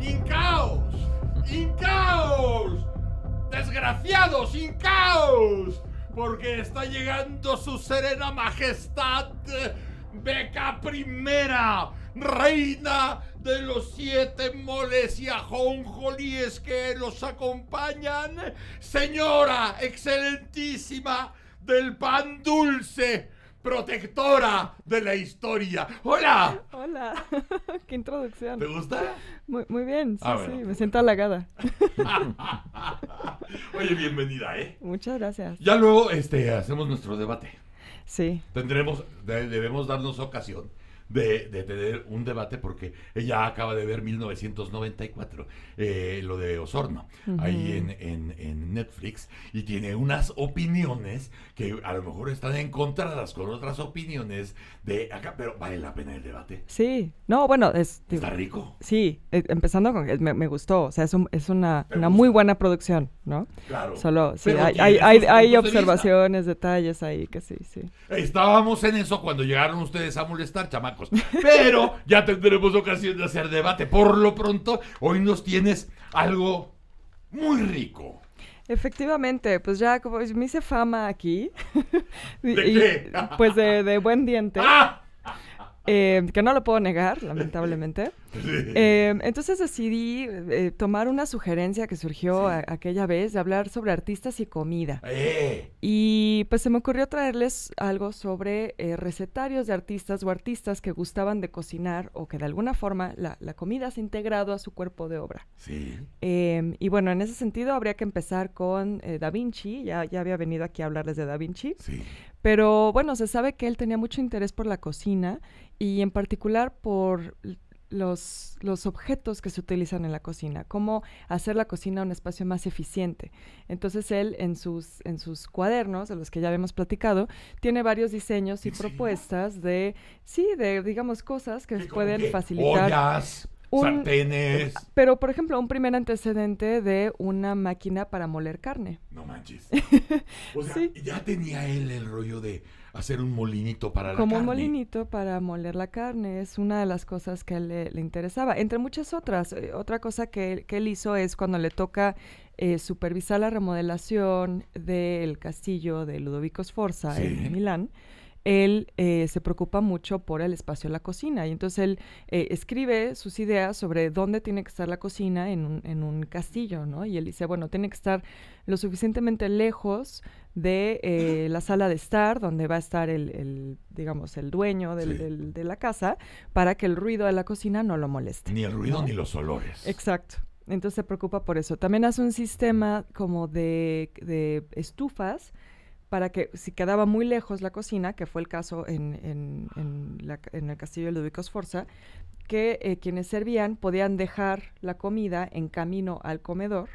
¡Incaos! ¡Incaos! ¡Desgraciados! ¡Incaos! Porque está llegando su serena majestad, Beca Primera, reina de los siete moles y ajonjolíes que los acompañan, señora excelentísima del pan dulce protectora de la historia. Hola. Hola. Qué introducción. ¿Te gusta? Muy, muy bien, ah, sí, sí, me siento halagada. Oye, bienvenida, ¿eh? Muchas gracias. Ya luego este, hacemos nuestro debate. Sí. Tendremos, debemos darnos ocasión de, tener un debate porque ella acaba de ver 1994, eh, lo de Osorno, ahí en, en, Netflix, y tiene unas opiniones que a lo mejor están encontradas con otras opiniones de acá, pero vale la pena el debate. Sí, no, bueno, es... Está rico. Sí, e, empezando con que me, gustó, o sea, es, una, una muy buena producción, ¿no? Claro. Solo, sí, hay, hay, hay, observaciones, detalles ahí que sí, sí. Estábamos en eso cuando llegaron ustedes a molestar, chamaco pero ya tendremos ocasión de hacer debate. Por lo pronto, hoy nos tienes algo muy rico. Efectivamente, pues ya como me hice fama aquí. ¿De qué? Pues de, buen diente. Ah, eh, que no lo puedo negar, lamentablemente. Eh, entonces decidí eh, tomar una sugerencia que surgió aquella vez de hablar sobre artistas y comida. Y pues se me ocurrió traerles algo sobre recetarios de artistas o artistas que gustaban de cocinar o que de alguna forma la, comida se ha integrado a su cuerpo de obra. Em, y bueno, en ese sentido habría que empezar con Da Vinci. Ya, ya había venido aquí a hablarles de Da Vinci. Sí. Pero bueno, se sabe que él tenía mucho interés por la cocina y en particular por los, los, objetos que se utilizan en la cocina, cómo hacer la cocina un espacio más eficiente. Entonces él en sus, en sus cuadernos, de los que ya habíamos platicado, tiene varios diseños y propuestas de, sí, de, digamos, cosas que pueden facilitar. Pero, por ejemplo, un primer antecedente de una máquina para moler carne. No manches. O sea, ya tenía él el rollo de hacer un molinito para la carne. Como un molinito para moler la carne. Es una de las cosas que le, le interesaba. Entre muchas otras. Eh, otra cosa que, que él hizo es cuando le toca eh, supervisar la remodelación del castillo de Ludovico Sforza en Milán él eh, se preocupa mucho por el espacio de la cocina y entonces él eh, escribe sus ideas sobre dónde tiene que estar la cocina en un, en un, castillo, ¿no? Y él dice, bueno, tiene que estar lo suficientemente lejos de eh, la sala de estar, donde va a estar el, digamos, el dueño de la casa, para que el ruido de la cocina no lo moleste. Ni el ruido ni los olores. Exacto. Entonces se preocupa por eso. También hace un sistema como de, de estufas para que si quedaba muy lejos la cocina, que fue el caso en, la, en el castillo de Ludovico Sforza, que eh, quienes servían podían dejar la comida en camino al comedor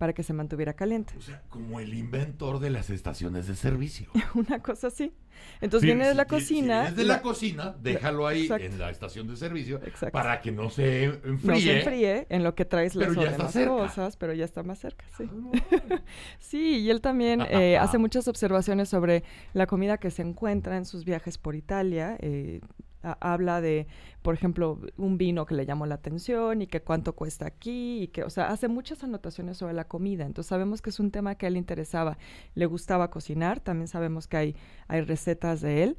para que se mantuviera caliente. O sea, como el inventor de las estaciones de servicio. Una cosa así. Entonces viene de la cocina. Si de la, cocina, déjalo ahí en la estación de servicio para que no se enfríe. No se enfríe en lo que traes las demás cosas, pero ya está más cerca, sí. Ah, sí, y él también eh, hace muchas observaciones sobre la comida que se encuentra en sus viajes por Italia. Eh, habla de, por ejemplo, un vino que le llamó la atención y que cuánto cuesta aquí y que, o sea, hace muchas anotaciones sobre la comida. Entonces sabemos que es un tema que a él le interesaba, le gustaba cocinar, también sabemos que hay, hay recetas de él.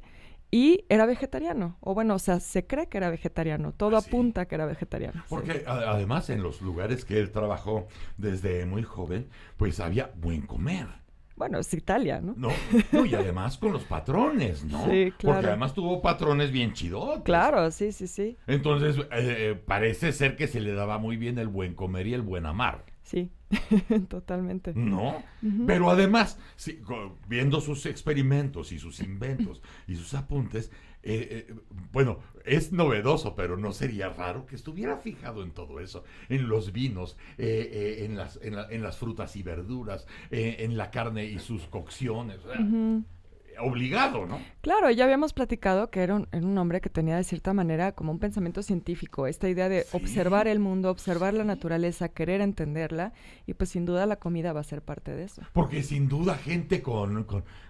Y era vegetariano, o bueno, o sea, se cree que era vegetariano, todo ah, apunta que era vegetariano. Porque además en los lugares que él trabajó desde muy joven, pues había buen comer. Bueno, es Italia, ¿no? No, y además con los patrones, ¿no? Sí, claro. Porque además tuvo patrones bien chidotes. Claro, sí, sí, sí. Entonces, eh, eh, parece ser que se le daba muy bien el buen comer y el buen amar. Sí, totalmente. ¿No? Pero además, viendo sus experimentos y sus inventos y sus apuntes, eh, eh, bueno, es novedoso, pero no sería raro que estuviera fijado en todo eso, en los vinos, eh, en, las, en, las frutas y verduras, en la carne y sus cocciones. Obligado, ¿no? Claro, ya habíamos platicado que era un, un, hombre que tenía de cierta manera como un pensamiento científico, esta idea de observar el mundo, observar la naturaleza, querer entenderla, y pues sin duda la comida va a ser parte de eso. Porque sin duda gente con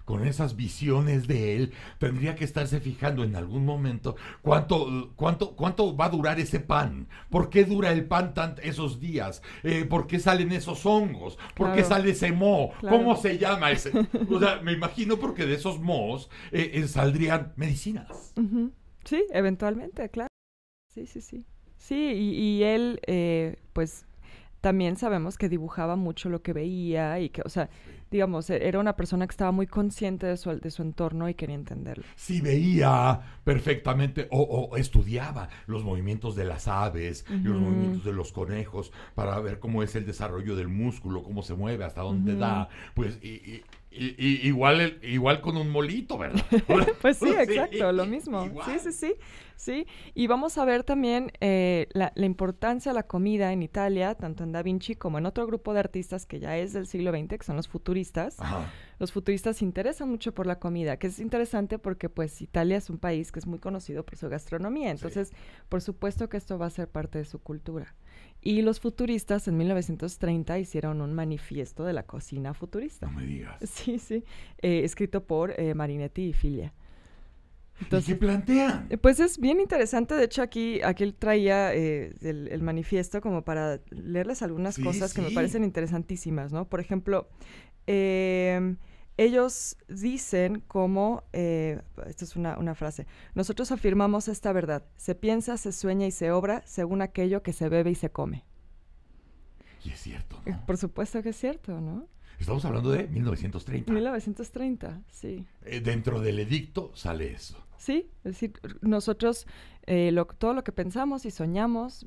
con esas visiones de él, tendría que estarse fijando en algún momento cuánto, cuánto, cuánto va a durar ese pan, por qué dura el pan tantos esos días, eh, por qué salen esos hongos, por qué sale ese mo cómo se llama ese. O sea, me imagino porque de esos mohos eh, eh, saldrían medicinas. Sí, eventualmente, claro. Sí, sí, sí. Sí, y, y él, pues también sabemos que dibujaba mucho lo que veía y que, o sea, digamos, e-, era una persona que estaba muy consciente de su, de su entorno y quería entenderlo. Sí, veía perfectamente o, estudiaba los movimientos de las aves y los movimientos de los conejos para ver cómo es el desarrollo del músculo, cómo se mueve, hasta dónde da, pues, y, y y, igual, igual con un molito, ¿verdad? pues sí, exacto, lo mismo. Sí, sí, sí, sí. Y vamos a ver también eh, la, importancia de la comida en Italia, tanto en Da Vinci como en otro grupo de artistas que ya es del siglo XX, que son los futuristas. Los futuristas se interesan mucho por la comida, que es interesante porque pues Italia es un país que es muy conocido por su gastronomía, entonces por supuesto que esto va a ser parte de su cultura. Y los futuristas en 1930 hicieron un manifiesto de la cocina futurista. No me digas. Sí, sí, eh, escrito por eh, Marinetti y Filia. Entonces, ¿Y qué plantean? Eh, pues es bien interesante. De hecho, aquí, aquí él traía el, manifiesto como para leerles algunas cosas que me parecen interesantísimas, ¿no? Por ejemplo, eh, ellos dicen como, eh, esto es una, frase, nosotros afirmamos esta verdad, se piensa, se sueña y se obra según aquello que se bebe y se come. Y es cierto. ¿no? Eh, por supuesto que es cierto, ¿no? Estamos hablando de 1930. 1930, sí. Eh, dentro del edicto sale eso. Sí, es decir, nosotros todo lo que pensamos y soñamos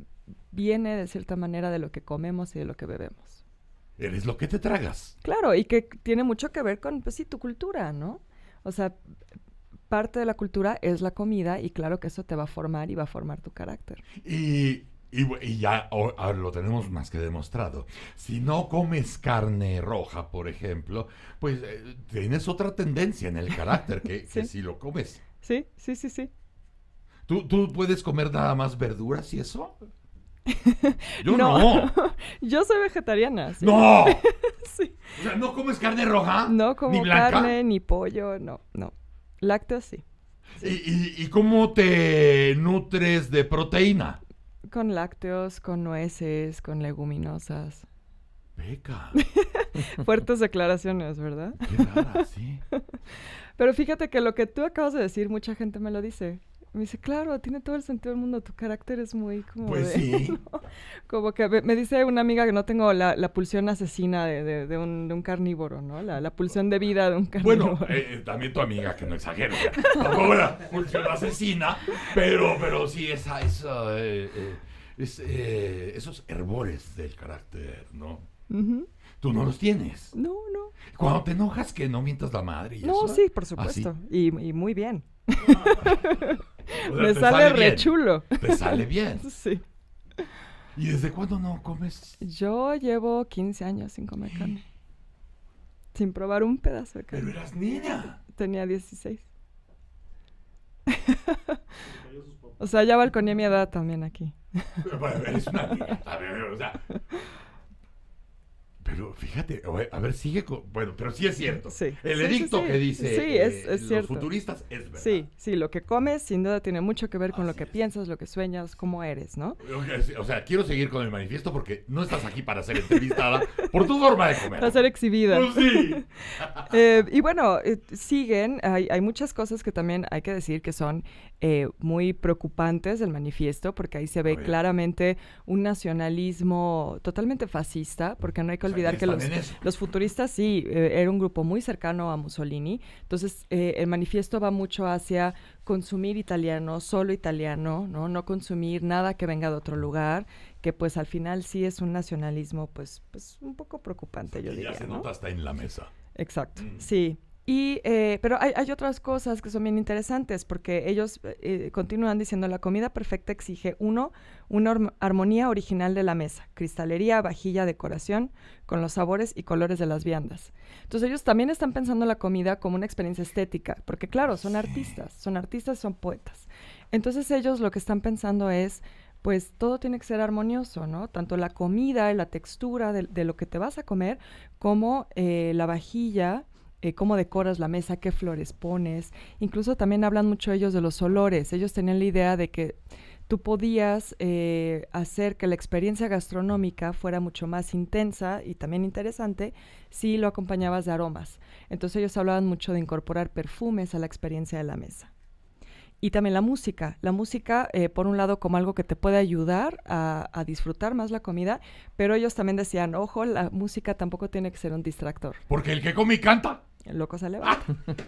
viene de cierta manera de lo que comemos y de lo que bebemos eres lo que te tragas. Claro, y que tiene mucho que ver con, pues sí, tu cultura, ¿no? O sea, parte de la cultura es la comida y claro que eso te va a formar y va a formar tu carácter. Y, ya lo tenemos más que demostrado. Si no comes carne roja, por ejemplo, pues eh, tienes otra tendencia en el carácter que, que si lo comes. Sí, sí, sí, sí. ¿Tú, ¿Tú, puedes comer nada más verduras y eso? Yo no. Yo soy vegetariana. ¡No! O sea, ¿no comes carne roja? No como carne, ni pollo, no, no. Lácteos sí. ¿Y, cómo te nutres de proteína? Con lácteos, con nueces, con leguminosas. Beca. Fuertes declaraciones, ¿verdad? Qué rara, sí. Pero fíjate que lo que tú acabas de decir, mucha gente me lo dice. Me dice, claro, tiene todo el sentido del mundo, tu carácter es muy como... Pues sí. Como que me dice una amiga que no tengo la, pulsión asesina de, un, carnívoro, ¿no? La, pulsión de vida de un carnívoro. Bueno, eh, eh, también tu amiga, que no exagero, la pulsión asesina, pero, pero sí, esa, esa eh, esos herbores del carácter, ¿no? Tú no los tienes. No, no. Cuando te enojas, que no mientas la madre. Y no, sí, por supuesto. ¿Ah, y, muy bien. Me sale, re chulo. Te sale bien. sí. ¿Y desde cuándo no comes? Yo llevo 15 años sin comer carne. sin probar un pedazo de carne. Pero eras niña. Tenía 16. o sea, ya balconé mi edad también aquí. bueno, eres una niña. A o sea. Pero fíjate, a ver, sigue con. Bueno, pero sí es cierto. Sí, el edicto que dice eh, los futuristas es verdad. Sí, sí, lo que comes sin duda tiene mucho que ver con lo que piensas, lo que sueñas, cómo eres, ¿no? O sea, quiero seguir con el manifiesto porque no estás aquí para ser entrevistada por tu forma de comer. Para ser exhibida. Pues sí. Eh, y bueno, eh, siguen. Hay, hay, muchas cosas que también hay que decir que son muy preocupantes del manifiesto porque ahí se ve claramente un nacionalismo totalmente fascista porque no hay olvidar que los, los, futuristas sí, eh, era un grupo muy cercano a Mussolini. Entonces, eh, el manifiesto va mucho hacia consumir italiano, solo italiano, ¿no? No consumir nada que venga de otro lugar, que pues al final sí es un nacionalismo, pues, pues un poco preocupante, yo diría. Ya se ¿no? nota hasta en la mesa. Exacto, mm. sí. Y, eh, pero hay, otras cosas que son bien interesantes porque ellos eh, eh, continúan diciendo la comida perfecta exige uno una armonía original de la mesa, cristalería, vajilla, decoración, con los sabores y colores de las viandas. Entonces ellos también están pensando la comida como una experiencia estética, porque claro, son artistas, son artistas, son poetas. Entonces ellos lo que están pensando es pues todo tiene que ser armonioso, ¿no? Tanto la comida, y la textura de, lo que te vas a comer, como la vajilla, eh, cómo decoras la mesa, qué flores pones. Incluso también hablan mucho ellos de los olores. Ellos tenían la idea de que tú podías eh, hacer que la experiencia gastronómica fuera mucho más intensa y también interesante si lo acompañabas de aromas. Entonces ellos hablaban mucho de incorporar perfumes a la experiencia de la mesa. Y también la música. La música, eh, por un lado, como algo que te puede ayudar a, a, disfrutar más la comida, pero ellos también decían, ojo, la música tampoco tiene que ser un distractor. Porque el que come y canta el loco se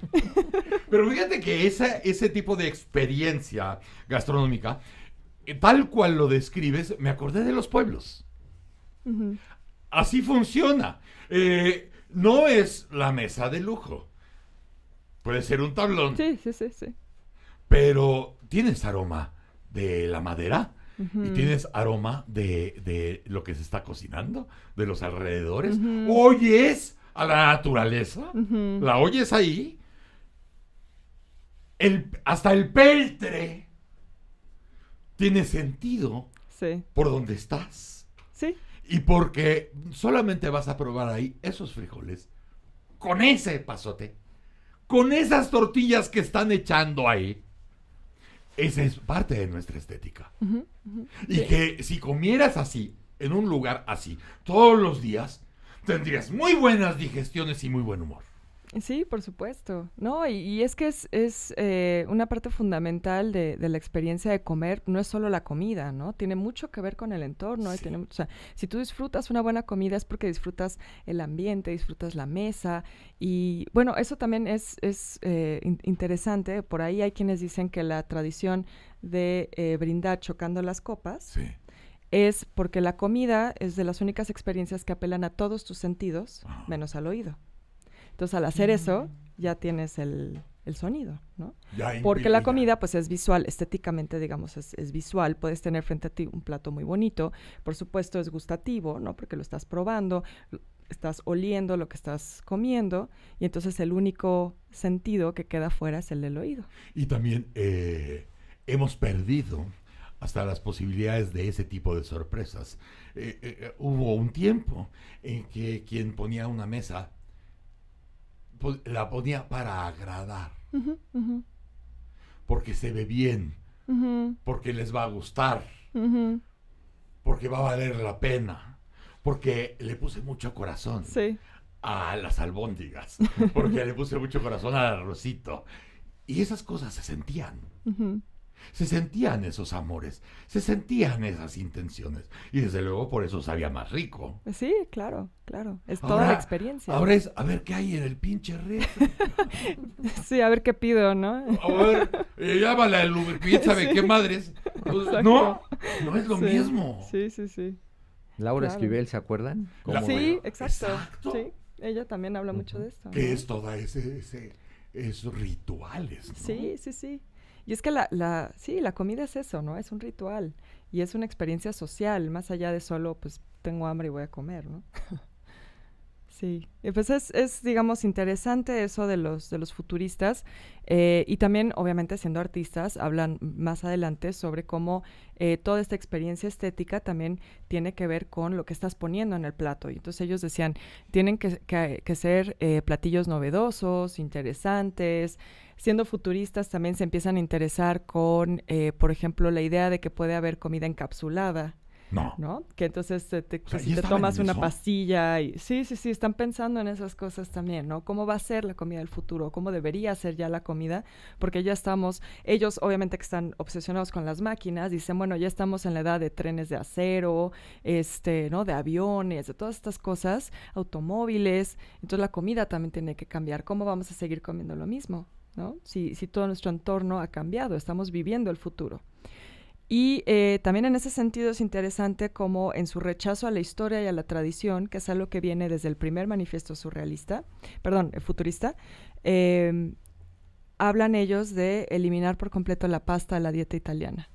Pero fíjate que ese tipo de experiencia gastronómica, eh, tal cual lo describes, me acordé de los pueblos. Así funciona. Eh, no es la mesa de lujo. Puede ser un tablón. Sí, sí, sí, sí. Pero tienes aroma de la madera y tienes aroma de, lo que se está cocinando, de los alrededores. es. Oyes a la naturaleza, la oyes ahí, el, hasta el peltre tiene sentido por donde estás. Sí. Y porque solamente vas a probar ahí esos frijoles con ese pasote, con esas tortillas que están echando ahí. Esa es parte de nuestra estética. Y que si comieras así, en un lugar así, todos los días, tendrías muy buenas digestiones y muy buen humor. Sí, por supuesto. No, y, es que es, es eh, una parte fundamental de, de, la experiencia de comer. No es solo la comida, ¿no? Tiene mucho que ver con el entorno. Eh, o sea, si tú disfrutas una buena comida es porque disfrutas el ambiente, disfrutas la mesa. Y bueno, eso también es, es eh, interesante. Por ahí hay quienes dicen que la tradición de brindar chocando las copas. Sí es porque la comida es de las únicas experiencias que apelan a todos tus sentidos, menos al oído. Entonces, al hacer eso, mm. ya tienes el, sonido, ¿no? porque la comida, pues, es visual, estéticamente, digamos, es, visual. Puedes tener frente a ti un plato muy bonito. Por supuesto, es gustativo, ¿no? Porque lo estás probando, estás oliendo lo que estás comiendo. Y entonces, el único sentido que queda fuera es el del oído. Y también eh, hemos perdido hasta las posibilidades de ese tipo de sorpresas. Eh, eh, eh, hubo un tiempo en que quien ponía una mesa pues, la ponía para agradar, porque se ve bien, porque les va a gustar, porque va a valer la pena, porque le puse mucho corazón. a las albóndigas, porque le puse mucho corazón al arrocito. Y esas cosas se sentían. Se sentían esos amores, se sentían esas intenciones. Y desde luego por eso sabía más rico. Sí, claro, claro. Es toda la experiencia. Ahora es a ver qué hay en el pinche reto sí, a ver qué pido, ¿no? a ver, llámala eh, el qué madres. Pues, no, no es lo mismo. Sí, sí, sí. Laura Esquivel, ¿se acuerdan? sí, exacto. Sí, ella también habla mucho de esto. Que es todo ese, ese esos rituales. Sí, sí, sí. Y es que la, la, sí, la comida es eso, ¿no? Es un ritual y es una experiencia social, más allá de solo, pues tengo hambre y voy a comer, ¿no? Sí, eh, pues es, es, digamos, interesante eso de los, de los futuristas eh, y también, obviamente, siendo artistas, hablan más adelante sobre cómo eh, toda esta experiencia estética también tiene que ver con lo que estás poniendo en el plato. Y entonces ellos decían, tienen que, ser platillos novedosos, interesantes. Siendo futuristas también se empiezan a interesar con, por ejemplo, la idea de que puede haber comida encapsulada no. ¿No? Que entonces te, tomas una pastilla y sí, sí, sí, están pensando en esas cosas también, ¿no? ¿Cómo va a ser la comida del futuro? ¿Cómo debería ser ya la comida? Porque ya estamos, ellos obviamente que están obsesionados con las máquinas, dicen, bueno, ya estamos en la edad de trenes de acero, este, ¿no? De aviones, de todas estas cosas, automóviles. Entonces la comida también tiene que cambiar. ¿Cómo vamos a seguir comiendo lo mismo? ¿No? Si, si todo nuestro entorno ha cambiado, estamos viviendo el futuro. Y eh, también en ese sentido es interesante cómo en su rechazo a la historia y a la tradición, que es algo que viene desde el primer manifiesto surrealista, perdón, eh, futurista, eh, hablan ellos de eliminar por completo la pasta de la dieta italiana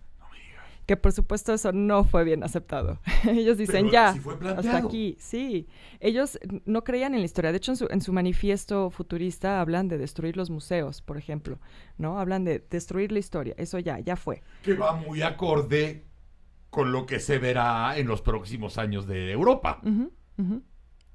que por supuesto eso no fue bien aceptado. ellos dicen, ya, hasta aquí, sí. Ellos no creían en la historia. De hecho, en su, manifiesto futurista hablan de destruir los museos, por ejemplo, ¿no? Hablan de destruir la historia. Eso ya, ya fue. Que va muy acorde con lo que se verá en los próximos años de Europa.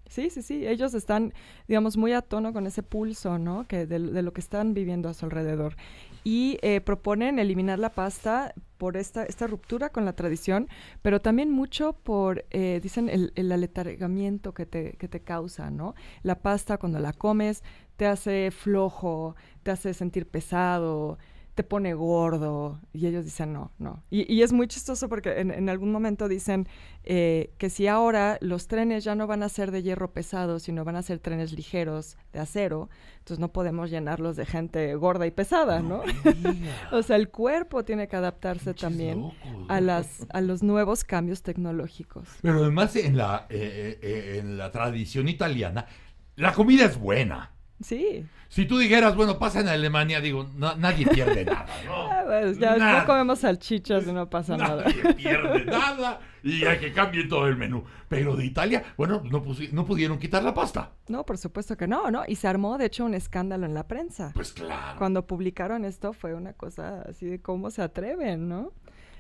Sí, sí, sí. Ellos están, digamos, muy a tono con ese pulso, ¿no? Que de, lo que están viviendo a su alrededor. Y eh, proponen eliminar la pasta por esta, esta ruptura con la tradición, pero también mucho por, eh, dicen, el, aletargamiento que te, que te causa, ¿no? La pasta cuando la comes te hace flojo, te hace sentir pesado, te pone gordo. Y ellos dicen, no, no. Y, es muy chistoso porque en, algún momento dicen eh, que si ahora los trenes ya no van a ser de hierro pesado, sino van a ser trenes ligeros de acero, entonces no podemos llenarlos de gente gorda y pesada, ¿no? o sea, el cuerpo tiene que adaptarse también a, las, a los nuevos cambios tecnológicos. Pero además en la, eh, eh, en la tradición italiana, la comida es buena. Sí. Si tú dijeras, bueno, pasa en Alemania, digo, nadie pierde nada, ¿no? Ah, ya, nada. comemos salchichas y no pasa nada. Nadie pierde nada y hay que cambien todo el menú. Pero de Italia, bueno, no, no pudieron quitar la pasta. No, por supuesto que no, ¿no? Y se armó, de hecho, un escándalo en la prensa. Pues claro. Cuando publicaron esto fue una cosa así de cómo se atreven, ¿no?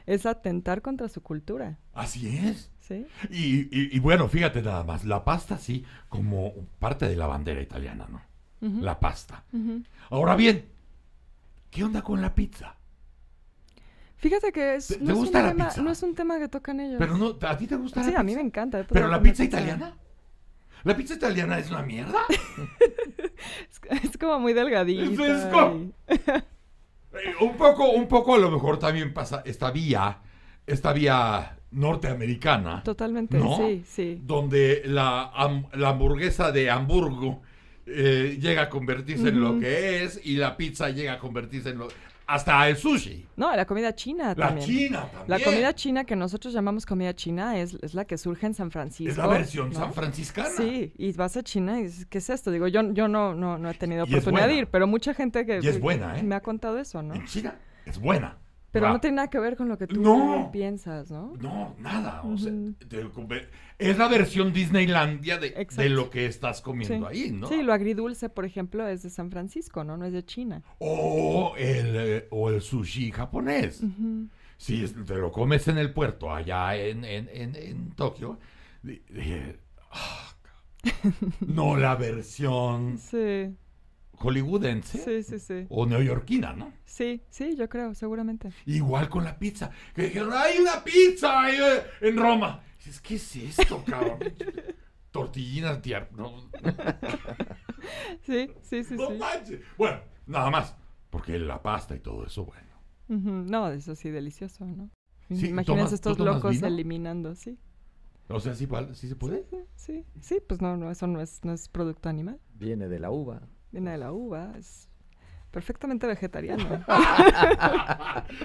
Es atentar contra su cultura. Así es. Sí. Y, y, y bueno, fíjate nada más, la pasta sí, como parte de la bandera italiana, ¿no? la pasta. Ahora bien, ¿qué onda con la pizza? Fíjate que es, no, es un tema, no es un tema que tocan ellos. Pero ¿a ti te gusta sí, la pizza? a mí me encanta. ¿Pero la pizza, italiana? ¿La pizza italiana es una mierda? es, como muy delgadita. Eh, un poco, un poco a lo mejor también pasa esta vía, esta vía norteamericana. Totalmente, sí, sí. Donde la, la hamburguesa de Hamburgo eh, llega a convertirse en lo que es y la pizza llega a convertirse en lo hasta el sushi. No, la comida china también. La china también. La comida china que nosotros llamamos comida china es, la que surge en San Francisco. Es la versión san franciscana. Sí, y vas a China y dices, ¿qué es esto? Digo, yo, yo no, no, no he tenido oportunidad de ir, pero mucha gente que ¿eh? me ha contado eso, ¿no? En China es buena. Pero no tiene nada que ver con lo que tú piensas, ¿no? No, nada. es la versión Disneylandia de, lo que estás comiendo ahí, ¿no? Sí, lo agridulce, por ejemplo, es de San Francisco, ¿no? No es de China. O el, eh, sushi japonés. Si te lo comes en el puerto, allá en, Tokio, ah, no la versión. Sí hollywoodense sí, sí, sí. o neoyorquina, ¿no? Sí, sí, yo creo, seguramente. Igual con la pizza. Que dijeron, hay una pizza eh, en Roma. dices, ¿qué es esto, cabrón? Tortillina tía. No. sí, sí, sí. Bueno, nada más. Porque la pasta y todo eso, bueno. No, eso sí, delicioso, ¿no? Imagínense estos locos eliminando, sí. O sea, ¿sí, sí se puede? Sí, sí, pues no, eso no no es producto animal. Viene de la uva. Viene de la uva, es perfectamente vegetariano.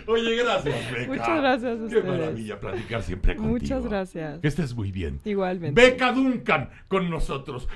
Oye, gracias, Beca. Muchas gracias a Qué maravilla platicar siempre contigo. Muchas gracias. Que estés muy bien. Igualmente. Beca Duncan con nosotros.